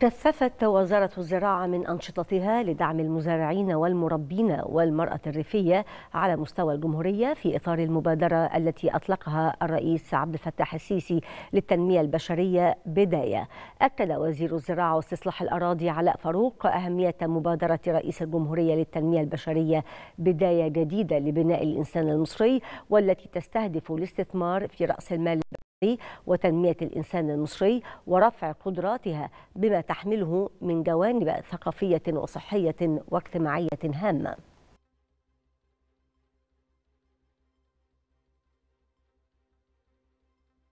كثفت وزارة الزراعة من أنشطتها لدعم المزارعين والمربين والمرأة الريفية على مستوى الجمهورية في إطار المبادرة التي أطلقها الرئيس عبد الفتاح السيسي للتنمية البشرية بداية أكد وزير الزراعة واستصلاح الأراضي علاء فاروق أهمية مبادرة رئيس الجمهورية للتنمية البشرية بداية جديدة لبناء الإنسان المصري والتي تستهدف الاستثمار في رأس المال وتنمية الإنسان المصري ورفع قدراتها بما تحمله من جوانب ثقافية وصحية واجتماعية هامة